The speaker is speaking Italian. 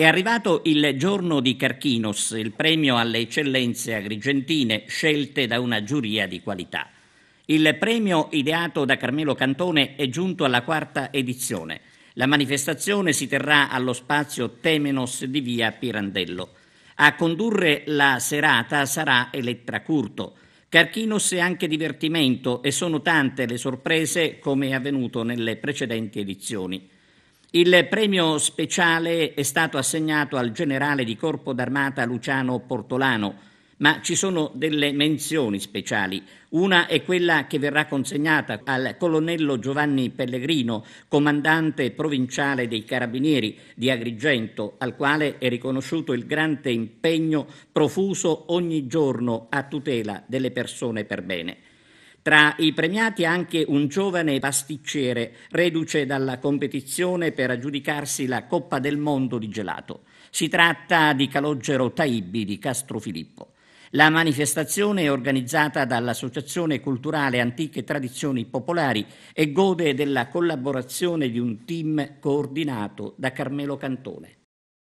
È arrivato il giorno di Carchinos, il premio alle eccellenze agrigentine scelte da una giuria di qualità. Il premio ideato da Carmelo Cantone è giunto alla quarta edizione. La manifestazione si terrà allo spazio Temenos di via Pirandello. A condurre la serata sarà Elettra Curto. Carchinos è anche divertimento e sono tante le sorprese come è avvenuto nelle precedenti edizioni. Il premio speciale è stato assegnato al generale di corpo d'armata Luciano Portolano, ma ci sono delle menzioni speciali. Una è quella che verrà consegnata al colonnello Giovanni Pellegrino, comandante provinciale dei Carabinieri di Agrigento, al quale è riconosciuto il grande impegno profuso ogni giorno a tutela delle persone per bene. Tra i premiati anche un giovane pasticcere, reduce dalla competizione per aggiudicarsi la Coppa del Mondo di gelato. Si tratta di Calogero Taibbi di Castrofilippo. La manifestazione è organizzata dall'Associazione Culturale Antiche Tradizioni Popolari e gode della collaborazione di un team coordinato da Carmelo Cantone.